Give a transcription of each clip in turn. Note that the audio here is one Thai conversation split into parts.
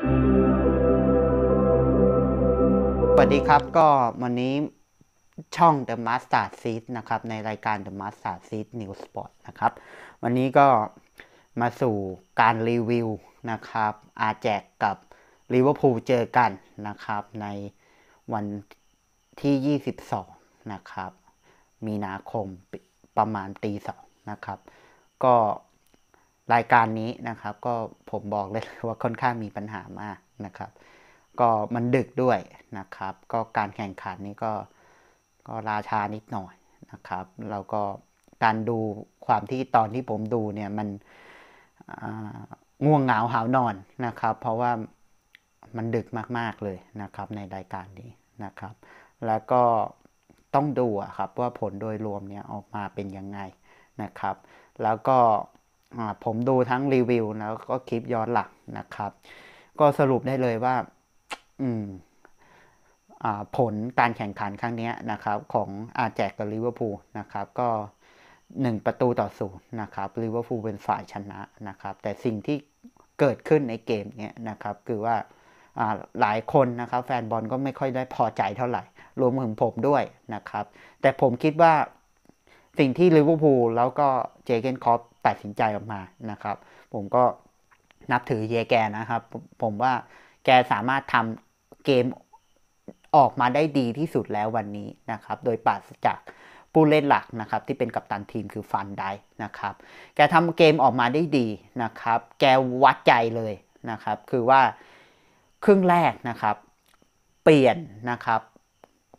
สวัสดีครับก็วันนี้ช่อง The m a s t e r Seed นะครับ ในรายการ The m a s t e r Seed New Sport นะครับ วันนี้ก็มาสู่การรีวิวนะครับ อาแจกกับลิเวอร์พูลเจอกันนะครับในวันที่ 22 นะครับ มีนาคมประมาณตีสองนะครับ ก็รายการนี้นะครับก็ผมบอกเลยว่าค่อนข้างมีปัญหามากนะครับ ก็มันดึกด้วยนะครับ ก็การแข่งขันนี้ก็ก็ราชานิดหน่อยนะครับแล้วก็การดูความที่ตอนที่ผมดูเนี่ยมันง่วงเหงาหาวนอนนะครับ เพราะว่ามันดึกมาก ๆเลยนะครับ ในรายการนี้นะครับ แล้วก็ต้องดูครับว่าผลโดยรวมเนี่ยออกมาเป็นยังไงนะครับ แล้วก็ผมดูทั้งรีวิวแล้วก็คลิปย้อนหลังนะครับ ก็สรุปได้เลยว่าอืมผลการแข่งขันครั้งนี้นะครับ ของอาแจกกับลิเวอร์พูลนะครับ ก็1ประตูต่อศูนย์นะครับลิเวอร์พูลเป็นฝ่ายชนะนะครับ แต่สิ่งที่เกิดขึ้นในเกมนี้นะครับ คือว่าหลายคนนะครับ แฟนบอลก็ไม่ค่อยได้พอใจเท่าไหร่ รวมถึงผมด้วยนะครับ แต่ผมคิดว่าสิ่งที่ลิเวอร์พูลแล้วก็เจเกนคอปตัดสินใจออกมานะครับ ผมก็นับถือเยแกนะครับ ผมว่าแกสามารถทำเกมออกมาได้ดีที่สุดแล้ววันนี้นะครับ โดยปราศจากผู้เล่นหลักนะครับ ที่เป็นกัปตันทีมคือฟันได้นะครับ แกทำเกมออกมาได้ดีนะครับ แกวัดใจเลยนะครับ คือว่าครึ่งแรกนะครับเปลี่ยนนะครับ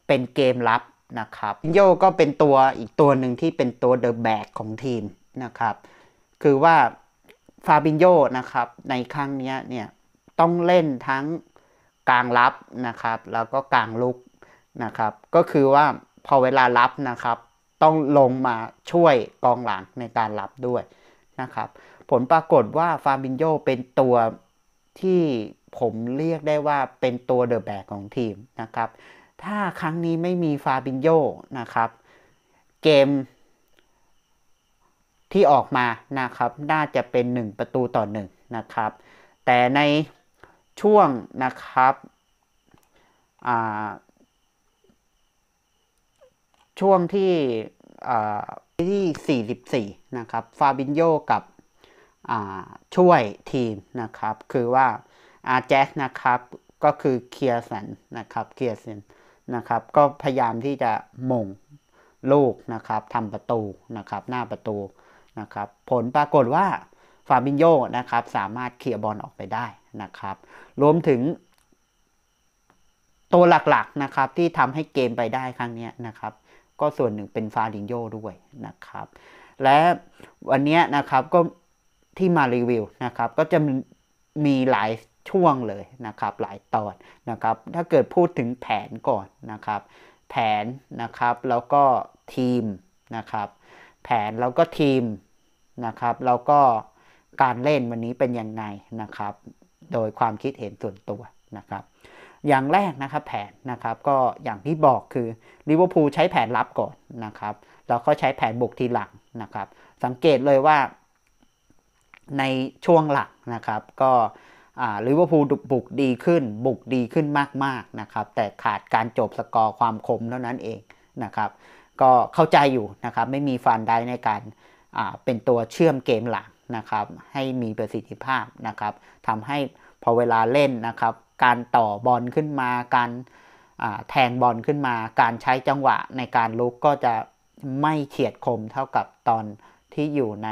เป็นเกมลับนะครับโยก็เป็นตัวอีกตัวหนึ่งที่เป็นตัวเดอะแบกของทีมนะครับคือว่าฟาบินโยนะครับในครั้งนี้เนี่ยต้องเล่นทั้งกลางรับนะครับแล้วก็กลางลุกนะครับก็คือว่าพอเวลารับนะครับ ต้องลงมาช่วยกองหลังในการรับด้วยนะครับผลปรากฏว่าฟาบินโยเป็นตัวที่ผมเรียกได้ว่าเป็นตัวเดอะแบกของทีมนะครับถ้าครั้งนี้ไม่มีฟาบินโยนะครับเกมที่ออกมานะครับน่าจะเป็น 1 ประตูต่อ1นะครับแต่ในช่วงนะครับช่วงที่ที่ 44นะครับฟาบินโยกับช่วยทีมนะครับคือว่าอาแจสนะครับก็คือเคียร์สันนะครับเคียร์สันนะครับก็พยายามที่จะมงลูกนะครับทำประตูนะครับ หน้าประตูนะครับผลปรากฏว่า ฟาบินโยนะครับสามารถเคลียร์บอลออกไปได้นะครับ รวมถึงตัวหลักๆนะครับที่ทำให้เกมไปได้ครั้งนี้นะครับ ก็ส่วนหนึ่งเป็นฟาลินโยด้วยนะครับและวันนี้นะครับก็ที่มารีวิวนะครับ ก็จะมีหลายช่วงเลยนะครับ หลายตอนนะครับ ถ้าเกิดพูดถึงแผนก่อนนะครับ แผนนะครับแล้วก็ทีมนะครับแผน แล้วก็ทีมนะครับแล้วก็การเล่นวันนี้เป็นยังไงนะครับ โดยความคิดเห็นส่วนตัวนะครับ อย่างแรกนะครับแผนนะครับก็อย่างที่บอกคือลิเวอร์พูลใช้แผนรับก่อนนะครับแล้วก็ใช้แผนบุกทีหลังนะครับ สังเกตเลยว่า ในช่วงหลักนะครับก็ลิเวอร์พูลบุกดีขึ้น บุกดีขึ้นมากๆนะครับ แต่ขาดการจบสกอร์ความคมเท่านั้นเองนะครับก็เข้าใจอยู่นะครับ ไม่มีฟันได้ในการเป็นตัวเชื่อมเกมหลังนะครับ ให้มีประสิทธิภาพนะครับทำให้พอเวลาเล่นนะครับ การต่อบอลขึ้นมา การแทงบอลขึ้นมา การใช้จังหวะในการลุกก็จะไม่เฉียดคมเท่ากับตอนที่อยู่ใน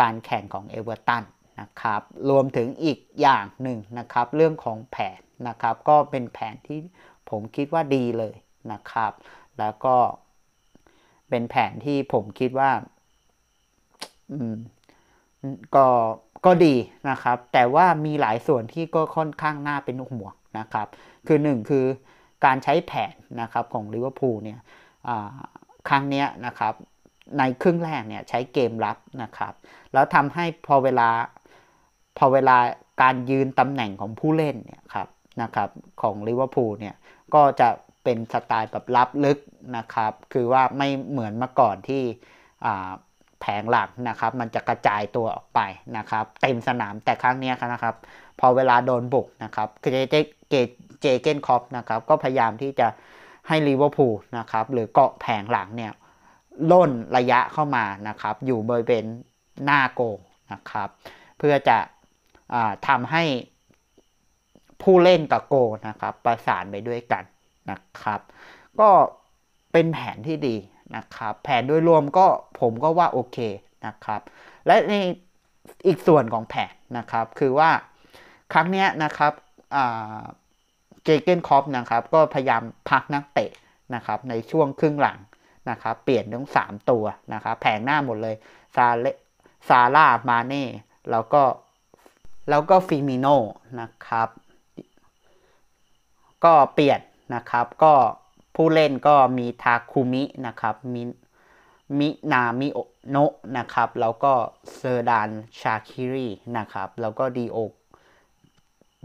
การแข่งของเอเวอร์ตันนะครับ รวมถึงอีกอย่างหนึ่งนะครับ เรื่องของแผนนะครับ ก็เป็นแผนที่ผมคิดว่าดีเลยนะครับแล้วก็เป็นแผนที่ผมคิดว่าอืมก็ก็ดีนะครับ แต่ว่ามีหลายส่วนที่ก็ค่อนข้างน่าเป็นห่วงนะครับ คือหนึ่งคือการใช้แผนนะครับของลิเวอร์พูลเนี่ยครั้งนี้นะครับในครึ่งแรกเนี่ยใช้เกมรับนะครับ แล้วทำให้พอเวลาพอเวลาการยืนตำแหน่งของผู้เล่นเนี่ยครับนะครับของลิเวอร์พูลเนี่ยก็จะเป็นสไตล์แบบลับลึกนะครับ คือว่าไม่เหมือนเมื่อก่อนที่แผงหลักนะครับมันจะกระจายตัวออกไปนะครับ เต็มสนามแต่ครั้งนี้นะครับพอเวลาโดนบุกนะครับเจเกนคอปนะครับก็พยายามที่จะให้ลิเวอร์พูลนะครับหรือเกาะแผงหลังเนี่ยล่นระยะเข้ามานะครับอยู่บริเวณหน้าโกนะครับ เพื่อจะอทำให้ผู้เล่นกับโกนะครับประสานไปด้วยกันนะครับ ก็เป็นแผนที่ดีนะครับ แผนโดยรวมก็ผมก็ว่าโอเคนะครับ และในอีกส่วนของแผนนะครับ คือว่าครั้งนี้นะครับเจเกนคอปนะครับ ก็พยายามพักนักเตะนะครับ ในช่วงครึ่งหลังนะครับ เปลี่ยนทั้ง3ตัวนะครับ แผงหน้าหมดเลย ซาเลซาร่ามาเน่ แล้วก็ แล้วก็ฟิมิโนนะครับ ก็เปลี่ยนนะครับก็ผู้เล่นก็มีทาคุมินะครับ มิมินามิโอนะนะครับแล้วก็เซอร์ดานชาคิรีนะครับแล้วก็ดีโอ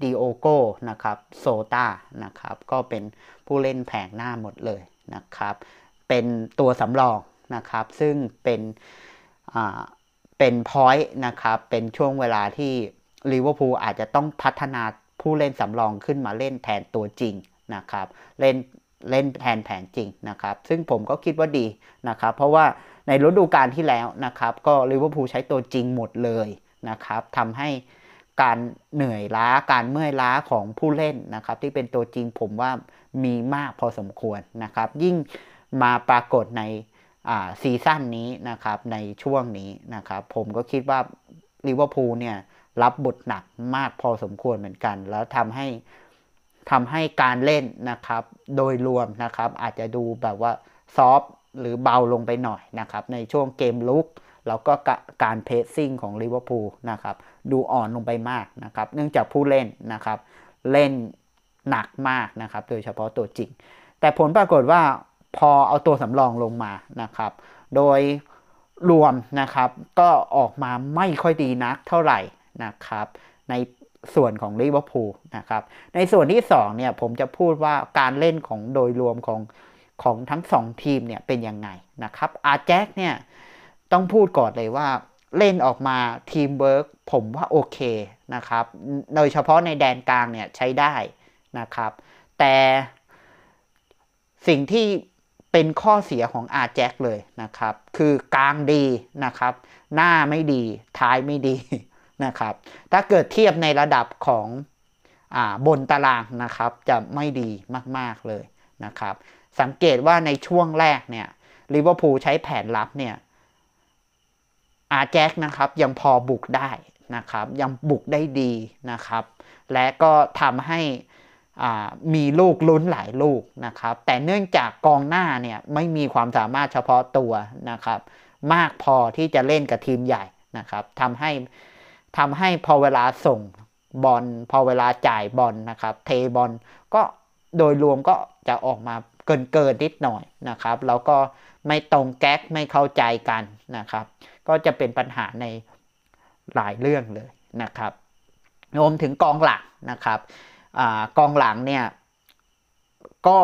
ดีโอโกนะครับโซตานะครับก็เป็นผู้เล่นแผงหน้าหมดเลยนะครับเป็นตัวสำรองนะครับซึ่งเป็นเป็นพอยต์นะครับเป็นช่วงเวลาที่ลิเวอร์พูลอาจจะต้องพัฒนาผู้เล่นสำรองขึ้นมาเล่นแทนตัวจริงนะครับเล่นเล่นแทนแผนจริงนะครับซึ่งผมก็คิดว่าดีนะครับเพราะว่าในฤดูกาลที่แล้วนะครับก็ลิเวอร์พูลใช้ตัวจริงหมดเลยนะครับทำให้การเหนื่อยล้าการเมื่อยล้าของผู้เล่นนะครับที่เป็นตัวจริงผมว่ามีมากพอสมควรนะครับยิ่งมาปรากฏในซีซั่นนี้นะครับในช่วงนี้นะครับผมก็คิดว่าลิเวอร์พูลเนี่ยรับบทหนักมากพอสมควรเหมือนกัน แล้วทำให้ทำให้การเล่นนะครับโดยรวมนะครับอาจจะดูแบบว่าซอฟ หรือเบาลงไปหน่อยนะครับในช่วงเกมลุกแล้วก็การเพสซิ่งของลิเวอร์พูลนะครับดูอ่อนลงไปมากนะครับ เนื่องจากผู้เล่นนะครับเล่นหนักมากนะครับโดยเฉพาะตัวจริง แต่ผลปรากฏว่าพอเอาตัวสำรองลงมานะครับโดยรวมนะครับก็ออกมาไม่ค่อยดีนักเท่าไหร่นะครับในส่วนของลิเวอร์พูลนะครับ ในส่วนที่2เนี่ยผมจะพูดว่าการเล่นของโดยรวมของของทั้ง 2 ทีมเนี่ยเป็นยังไงนะครับอาแจ็คเนี่ยต้องพูดก่อนเลยว่าเล่นออกมาทีมเวิร์กผมว่าโอเคนะครับ โดยเฉพาะในแดนกลางเนี่ยใช้ได้นะครับ แต่สิ่งที่เป็นข้อเสียของอาแจ็คเลยนะครับ คือกลางดีนะครับ หน้าไม่ดีท้ายไม่ดีนะครับ ถ้าเกิดเทียบในระดับของอบนตารางนะครับจะไม่ดีมาก ๆ เลยนะครับสังเกตว่าในช่วงแรกเนี่ยลิเวอร์พูลใช้แผนลับเนี่ยอาแจ็คนะครับยังพอบุกได้นะครับยังบุกได้ดีนะครับ และก็ทำให้มีลูกลุ้นหลายลูกนะครับแต่เนื่องจากกองหน้าเนี่ยไม่มีความสามารถเฉพาะตัวนะครับมากพอที่จะเล่นกับทีมใหญ่นะครับทำให้ทำให้พอเวลาส่งบอลพอเวลาจ่ายบอลนะครับ เทบอล ก็โดยรวมก็จะออกมาเกินเกินนิดหน่อยนะครับ แล้วก็ไม่ตรงแก๊กไม่เข้าใจกันนะครับ ก็จะเป็นปัญหาในหลายเรื่องเลยนะครับรวมถึงกองหลังนะครับอกองหลังเนี่ยก็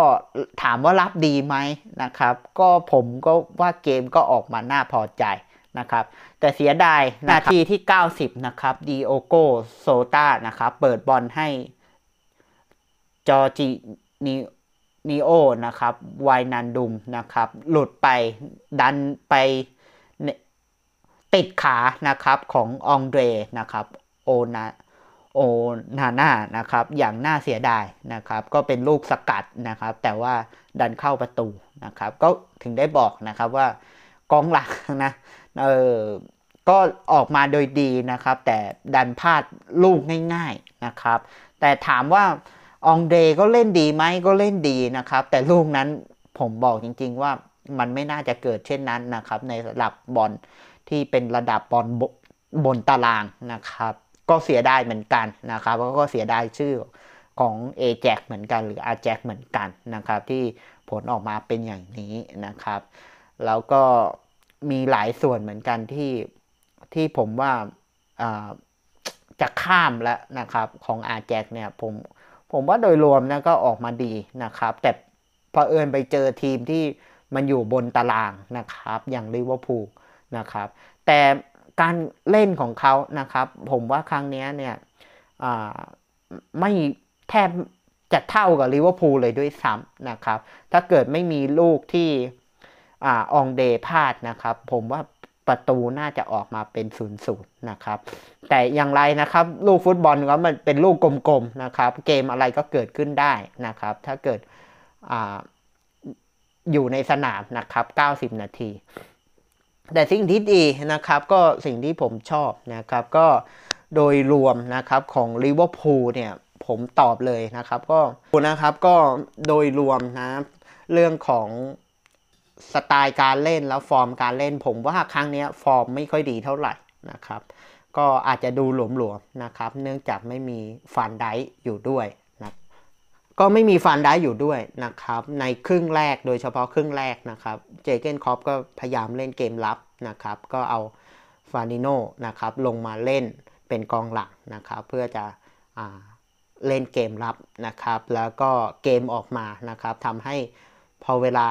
ถามว่ารับดีไหมนะครับ ก็ผมก็ว่าเกมก็ออกมาน่าพอใจนะครับแต่เสียดายนาทีที่ 90 นะครับดีโอโกโซตานะครับเปิดบอลให้จอจินีนีโอนะครับวายนันดุมนะครับ หลุดไปดันไป ติดขานะครับขององเดรนะครับโอนาโอนาน่านะครับอย่างน่าเสียดายนะครับ ก็เป็นลูกสกัดนะครับ แต่ว่าดันเข้าประตูนะครับ ก็ถึงได้บอกนะครับว่ากองหลังนะเออก็ออกมาโดยดีนะครับ แต่ดันพลาดลูกง่าย ๆนะครับ แต่ถามว่าองเดก็เล่นดีไหมก็เล่นดีนะครับ แต่ลูกนั้นผมบอกจริงๆว่ามันไม่น่าจะเกิดเช่นนั้นนะครับ ในระดับบอลที่เป็นระดับบอลบนตารางนะครับ ก็เสียได้เหมือนกันนะครับ แล้วก็เสียได้ชื่อของเอแจ็เหมือนกันหรืออาแจ็เหมือนกันนะครับ ที่ผลออกมาเป็นอย่างนี้นะครับ แล้วก็มีหลายส่วนเหมือนกันที่ ที่ผมว่าจะข้ามแล้วนะครับของอาแจกเนี่ยผมผมว่าโดยรวมนะก็ออกมาดีนะครับ แต่พอเอิญไปเจอทีมที่ มันอยู่บนตารางนะครับ อย่างลิเวอร์พูลนะครับ แต่การเล่นของเขานะครับ ผมว่าครั้งนี้เนี่ยไม่แทบจะเท่ากับลิเวอร์พูลเลยด้วยซ้ำนะครับ ถ้าเกิดไม่มีลูกที่อองเดพาดนะครับผมว่าประตูน่าจะออกมาเป็นศูนย์นะครับแต่อย่างไรนะครับลูกฟุตบอลก็มันเป็นลูกกลมๆนะครับเกมอะไรก็เกิดขึ้นได้นะครับถ้าเกิดออยู่ในสนามนะครับ90 นาที แต่สิ่งที่ดีนะครับก็สิ่งที่ผมชอบนะครับก็โดยรวมนะครับของลิเวอร์พูลเนี่ยผมตอบเลยนะครับก็นะครับก็โดยรวมนะเรื่องของสไตล์การเล่นแล้วฟอร์มการเล่นผม ว่าครั้งนี้ฟอร์มไม่ค่อยดีเท่าไหร่นะครับ ก็อาจจะดูหลวมๆนะครับ เนื่องจากไม่มีฟันไดอยู่ด้วยนะก็ไม่มีฟันไดอยู่ด้วยนะครับในครึ่งแรกโดยเฉพาะครึ่งแรกนะครับเจเกนคอปก็พยายามเล่นเกมลับนะครับก็เอาฟานิโนนะครับลงมาเล่นเป็นกองหลักนะครับ เพื่อจะเล่นเกมรับนะครับ แล้วก็เกมออกมานะครับทำให้พอเวลา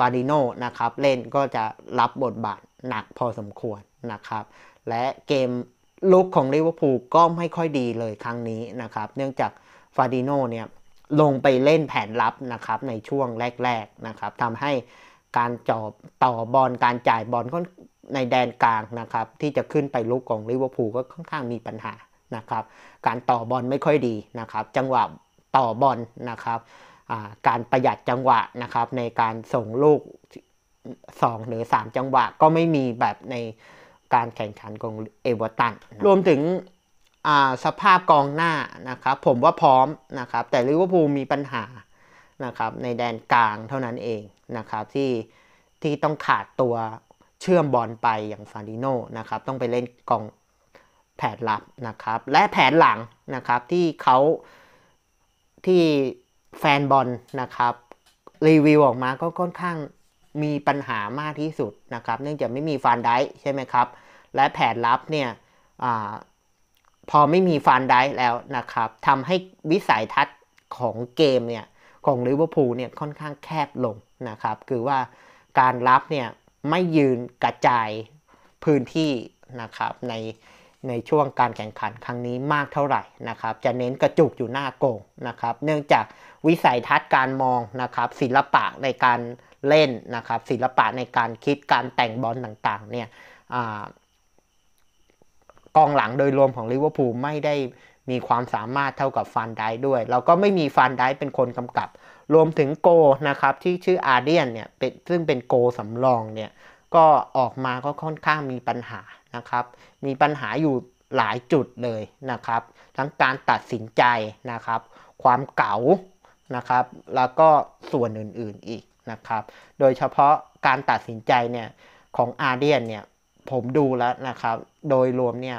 วาดิโนนะครับ เล่นก็จะรับบทบาทหนักพอสมควรนะครับ และเกมลุกของลิเวอร์พูลก็ไม่ค่อยดีเลยครั้งนี้นะครับ เนื่องจากฟาดิโนเนี่ยลงไปเล่นแผนรับนะครับในช่วงแรกๆนะครับทำให้การจอบต่อบอลการจ่ายบอลในแดนกลางนะครับที่จะขึ้นไปลุกของลิเวอร์พูลก็ค่อนข้างมีปัญหานะครับ การต่อบอลไม่ค่อยดีนะครับจังหวะต่อบอลนะครับการประหยัดจังหวะนะครับในการส่งลูก 2 หรือ 3 จังหวะก็ไม่มีแบบในการแข่งขันของเอเวอร์ตันรวมถึงสภาพกองหน้านะครับ ผมว่าพร้อมนะครับ แต่ลิเวอร์พูลมีปัญหานะครับในแดนกลางเท่านั้นเองนะครับที่ที่ต้องขาดตัวเชื่อมบอลไปอย่างฟานดิโนนะครับต้องไปเล่นกองแผนหลับนะครับ และแผนหลังนะครับที่เขาที่แฟนบอลนะครับรีวิวออกมาก็ค่อนข้างมีปัญหามากที่สุดนะครับเนื่องจากไม่มีฟานไดใช่ไหมครับ และแผนลับเนี่ยอพอไม่มีฟานไดแล้วนะครับทำให้วิสัยทัศน์ของเกมเนี่ย ของลิเวอร์พูลเนี่ยค่อนข้างแคบลงนะครับ คือว่าการรับเนี่ย ไม่ยืนกระจายพื้นที่นะครับในในช่วงการแข่งขันครั้งนี้มากเท่าไหร่นะครับจะเน้นกระจุกอยู่หน้าโกงนะครับเนื่องจากวิสัยทัศน์การมองนะครับศิลปะในการเล่นนะครับ ศิลปะในการคิดการแต่งบอลต่างๆเนี่ยกองหลังโดยรวมของลิเวอร์พูลไม่ได้มีความสามารถเท่ากับฟานได้ด้วยแล้วก็ไม่มีฟานได้เป็นคนกำกับ รวมถึงโกนะครับที่ชื่ออาเดียนเนี่ยเป็นซึ่งเป็นโกสำรองเนี่ยก็ออกมาก็ค่อนข้างมีปัญหานะครับ มีปัญหาอยู่หลายจุดเลยนะครับ ทั้งการตัดสินใจนะครับ ความเก๋านะครับ แล้วก็ส่วนอื่นๆอีกนะครับ โดยเฉพาะการตัดสินใจเนี่ย ของอาเดียนเนี่ยผมดูแล้วนะครับ โดยรวมเนี่ย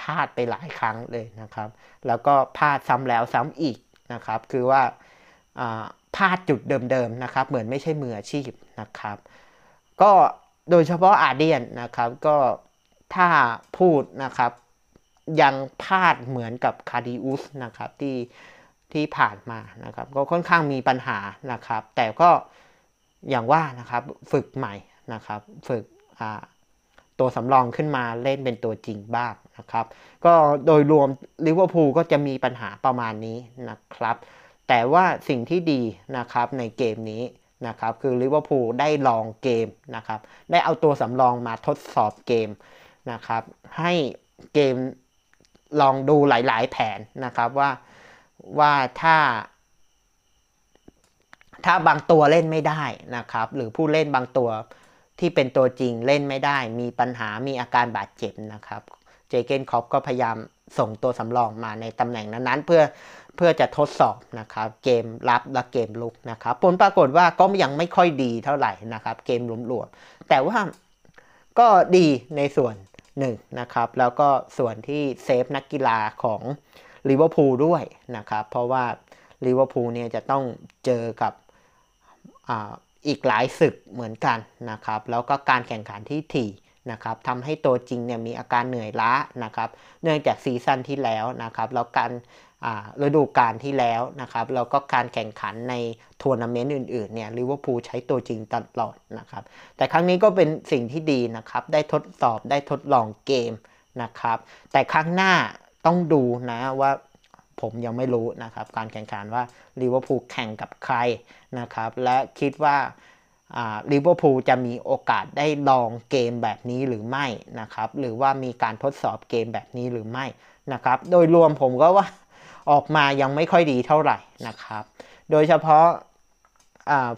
พลาดไปหลายครั้งเลยนะครับ แล้วก็พลาดซ้ำแล้วซ้ำอีกนะครับ คือว่าพลาดจุดเดิมๆนะครับ เหมือนไม่ใช่มืออาชีพนะครับ ก็โดยเฉพาะอาเดียนนะครับก็ถ้าพูดนะครับยังพลาดเหมือนกับคาดิอุสนะครับที่ที่ผ่านมา นะครับ ก็ค่อนข้างมีปัญหานะครับ แต่ก็อย่างว่า นะครับ ฝึกใหม่ นะครับ ฝึกตัวสำรองขึ้นมาเล่นเป็นตัวจริงบ้าง นะครับ ก็โดยรวม ลิเวอร์พูล ก็จะมีปัญหาประมาณนี้ นะครับ แต่ว่าสิ่งที่ดี นะครับ ในเกมนี้ นะครับ คือ ลิเวอร์พูล ได้ลองเกม นะครับ ได้เอาตัวสำรองมาทดสอบเกม นะครับ ให้เกมลองดูหลายๆ แผน นะครับ ว่าว่าถ้า ถ้าบางตัวเล่นไม่ได้นะครับ หรือผู้เล่นบางตัวที่เป็นตัวจริงเล่นไม่ได้ มีปัญหามีอาการบาดเจ็บนะครับเจเกนคอปก็พยายามส่งตัวสำรองมาในตำแหน่งนั้นๆเพื่อเพื่อจะทดสอบนะครับเกมรับและเกมลุกนะครับผลปรากฏว่าก็ยังไม่ค่อยดีเท่าไหร่นะครับ เกมหลวมแต่ว่าก็ดีในส่วนหนึ่งนะครับแล้วก็ส่วนที่เซฟนักกีฬาของลิเวอร์พูลด้วยนะครับเพราะว่าลิเวอร์พูลเนี่ยจะต้องเจอกับออีกหลายศึกเหมือนกันนะครับแล้วก็การแข่งขันที่ถี่นะครับทำให้ตัวจริงเนี่ยมีอาการเหนื่อยล้านะครับเนื่องจากซีซั่นที่แล้วนะครับแล้วการฤดูกาลที่แล้วนะครับแล้วก็การแข่งขันในทัวร์นาเมนต์อื่นๆเนี่ยลิเวอร์พูลใช้ตัวจริงตลอดนะครับแต่ครั้งนี้ก็เป็นสิ่งที่ดีนะครับได้ทดสอบได้ทดลองเกมนะครับ แต่ครั้งหน้าต้องดูนะว่าผมยังไม่รู้นะครับการแข่งขันว่าลิเวอร์พูลแข่งกับใครนะครับและคิดว่าลิเวอร์พูลจะมีโอกาสได้ลองเกมแบบนี้หรือไม่นะครับหรือว่ามีการทดสอบเกมแบบนี้หรือไม่นะครับโดยรวมผมก็ว่าออกมายังไม่ค่อยดีเท่าไหร่นะครับ โดยเฉพาะ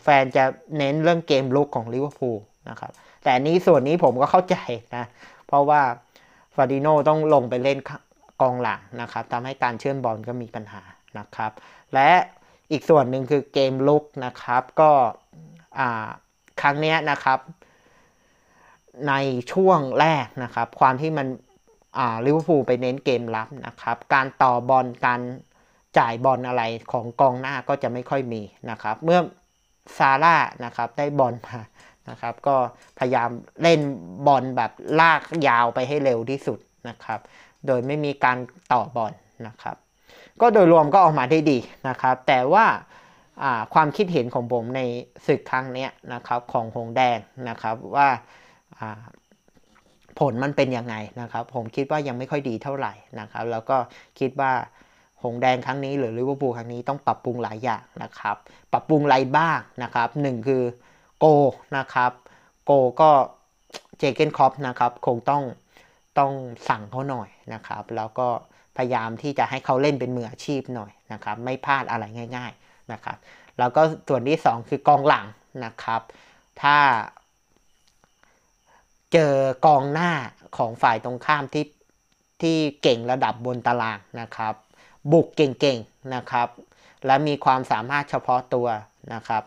แฟนจะเน้นเรื่องเกมลุกของลิเวอร์พูลนะครับแต่นี้ส่วนนี้ผมก็เข้าใจนะเพราะว่าฟาดิโนต้องลงไปเล่นกองหลังนะครับทำให้การเชื่อมบอลก็มีปัญหานะครับ และอีกส่วนหนึ่งคือเกมลุกนะครับ ก็ครั้งนี้นะครับ ในช่วงแรกนะครับ ความที่มันลิเวอร์พูลไปเน้นเกมรับนะครับ การต่อบอลการจ่ายบอลอะไรของกองหน้าก็จะไม่ค่อยมีนะครับ เมื่อซาร่านะครับได้บอลมานะครับ ก็พยายามเล่นบอลแบบลากยาวไปให้เร็วที่สุดนะครับโดยไม่มีการต่อบอลนะครับ ก็โดยรวมก็ออกมาได้ดีนะครับ แต่ว่าความคิดเห็นของผมในศึกครั้งนี้นะครับของหงแดงนะครับว่าผลมันเป็นยังไงนะครับ ผมคิดว่ายังไม่ค่อยดีเท่าไหร่นะครับ แล้วก็คิดว่าหงแดงครั้งนี้หรือลิเวอร์พูลครั้งนี้ต้องปรับปรุงหลายอย่างนะครับ ปรับปรุงอะไรบ้างนะครับหนึ่งคือโกนะครับโกก็เจเกนคอปนะครับคงต้องต้องสั่งเขาหน่อยนะครับ แล้วก็พยายามที่จะให้เขาเล่นเป็นมืออาชีพหน่อยนะครับ ไม่พลาดอะไรง่าย ๆนะครับ แล้วก็ส่วนที่ 2 คือกองหลังนะครับ ถ้า เจอกองหน้าของฝ่ายตรงข้ามที่ที่เก่งระดับบนตารางนะครับ บุกเก่งๆนะครับ และมีความสามารถเฉพาะตัวนะครับ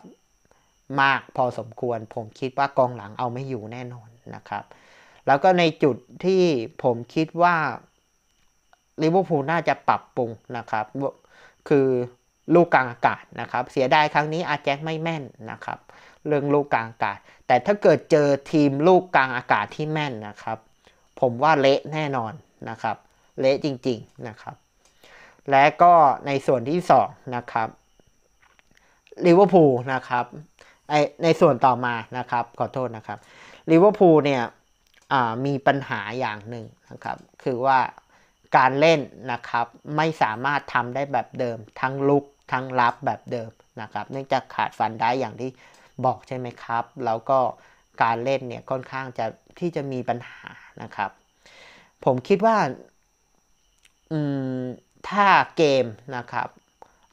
มากพอสมควร ผมคิดว่ากองหลังเอาไม่อยู่แน่นอนนะครับแล้วก็ในจุดที่ผมคิดว่าลิเวอร์พูลน่าจะปรับปรุงนะครับ คือลูกกลางอากาศนะครับ เสียดายครั้งนี้อาแจ็คไม่แม่นนะครับเรื่องลูกกลางอากาศ แต่ถ้าเกิดเจอทีมลูกกลางอากาศที่แม่นนะครับ ผมว่าเละแน่นอนนะครับ เละจริงๆนะครับ และก็ในส่วนที่2นะครับลิเวอร์พูลนะครับในส่วนต่อมานะครับขอโทษนะครับลิเวอร์พูลเนี่ยมีปัญหาอย่างหนึ่งนะครับคือว่าการเล่นนะครับไม่สามารถทำได้แบบเดิมทั้งลุกทั้งรับแบบเดิมนะครับ เนื่องจากขาดฟันได้อย่างที่บอกใช่ไหมครับ แล้วก็การเล่นเนี่ยค่อนข้างจะที่จะมีปัญหานะครับ ผมคิดว่าถ้าเกมนะครับ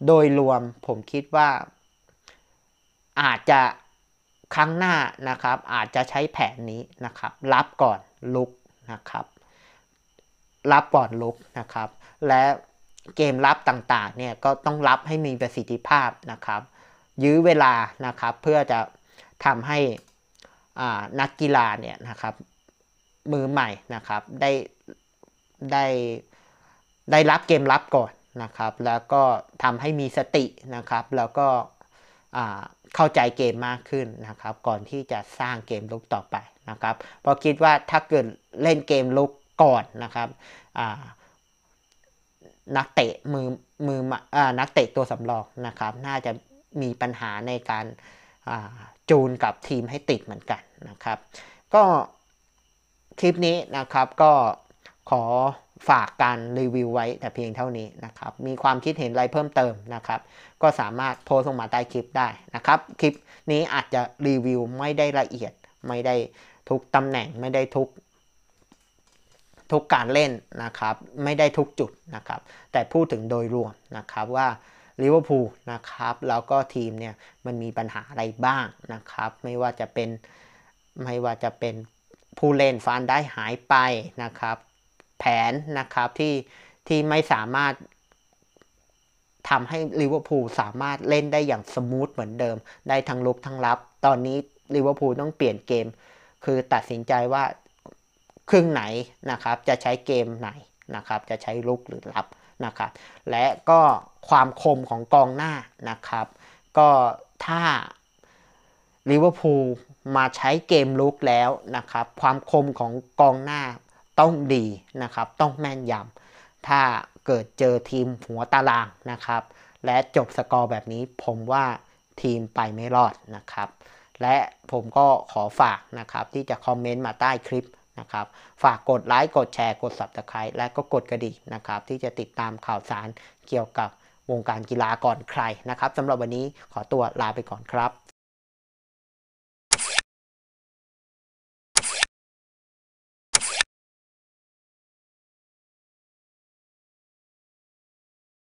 โดยรวมผมคิดว่าอาจจะครั้งหน้านะครับอาจจะใช้แผนนี้นะครับ รับก่อนลุกนะครับ รับก่อนลุกนะครับ และเกมรับต่างๆเนี่ยก็ต้องรับให้มีประสิทธิภาพนะครับ ยื้อเวลานะครับเพื่อจะทำให้นักกีฬาเนี่ยนะครับมือใหม่นะครับได้ได้ได้รับเกมรับก่อนนะครับ แล้วก็ทำให้มีสตินะครับแล้วก็เข้าใจเกมมากขึ้นนะครับ ก่อนที่จะสร้างเกมลุกต่อไปนะครับพอคิดว่าถ้าเกิดเล่นเกมลุกก่อนนะครับนักเตะมือมือนักเตะตัวสำรองนะครับ น่าจะมีปัญหาในการจูนกับทีมให้ติดเหมือนกันนะครับ ก็คลิปนี้นะครับก็ขอฝากการรีวิวไว้แต่เพียงเท่านี้นะครับ มีความคิดเห็นอะไรเพิ่มเติมนะครับ ก็สามารถโพสต์ลงมาใต้คลิปได้นะครับ คลิปนี้อาจจะรีวิวไม่ได้ละเอียด ไม่ได้ทุกตำแหน่งไม่ได้ทุกทุกการเล่นนะครับ ไม่ได้ทุกจุดนะครับ แต่พูดถึงโดยรวมนะครับว่าลิเวอร์พูลนะครับ แล้วก็ทีมเนี่ยมันมีปัญหาอะไรบ้างนะครับ ไม่ว่าจะเป็นไม่ว่าจะเป็นผู้เล่นฟานได้หายไปนะครับแผนนะครับที่ที่ไม่สามารถทำให้ลิเวอร์พูลสามารถเล่นได้อย่างสมูทเหมือนเดิม ได้ทั้งลุกทั้งรับ ตอนนี้ลิเวอร์พูลต้องเปลี่ยนเกม คือตัดสินใจว่า ครึ่งไหนนะครับจะใช้เกมไหนนะครับจะใช้ลุกหรือรับนะครับ และก็ความคมของกองหน้านะครับ ก็ถ้าลิเวอร์พูลมาใช้เกมลุกแล้วนะครับความคมของกองหน้าต้องดีนะครับ ต้องแม่นยำ ถ้าเกิดเจอทีมหัวตารางนะครับ และจบสกอร์แบบนี้ผมว่าทีมไปไม่รอดนะครับ และผมก็ขอฝากนะครับที่จะคอมเมนต์มาใต้คลิปนะครับ ฝากกดไลค์ กดแชร์ กด Subscribe และก็กดกระดิ่งนะครับที่จะติดตามข่าวสารเกี่ยวกับวงการกีฬาก่อนใครนะครับสำหรับวันนี้ขอตัวลาไปก่อนครับ